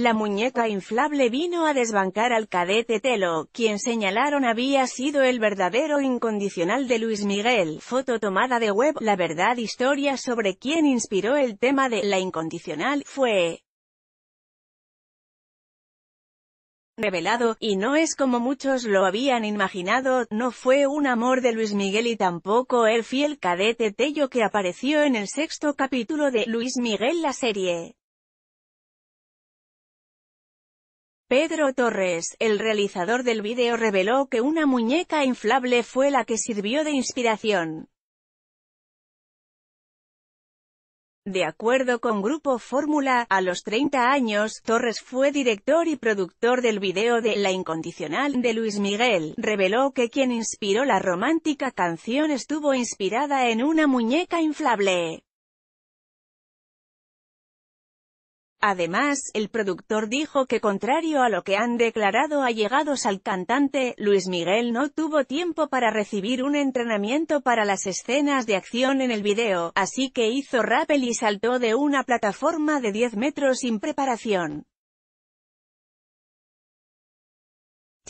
La muñeca inflable vino a desbancar al cadete Telo, quien señalaron había sido el verdadero incondicional de Luis Miguel. Foto tomada de web La verdad historia sobre quien inspiró el tema de La incondicional, fue revelado, y no es como muchos lo habían imaginado, no fue un amor de Luis Miguel y tampoco el fiel cadete Tello que apareció en el sexto capítulo de Luis Miguel la serie. Pedro Torres, el realizador del video, reveló que una muñeca inflable fue la que sirvió de inspiración. De acuerdo con Grupo Fórmula, a los 30 años, Torres fue director y productor del video de La Incondicional de Luis Miguel, reveló que quien inspiró la romántica canción estuvo inspirada en una muñeca inflable. Además, el productor dijo que contrario a lo que han declarado allegados al cantante, Luis Miguel no tuvo tiempo para recibir un entrenamiento para las escenas de acción en el video, así que hizo rappel y saltó de una plataforma de 10 metros sin preparación.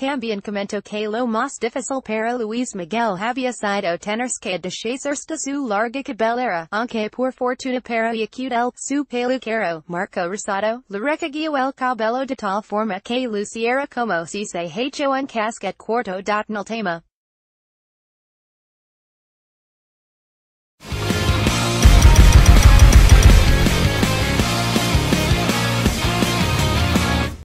Tambien comento que lo más difícil para Luis Miguel había sido tener que deshacerse su larga cabellera, aunque por fortuna para el su peluquero, Marco Rosado, le recogió el cabello de tal forma que luciera como si se hecho en casquet corto dot naltema.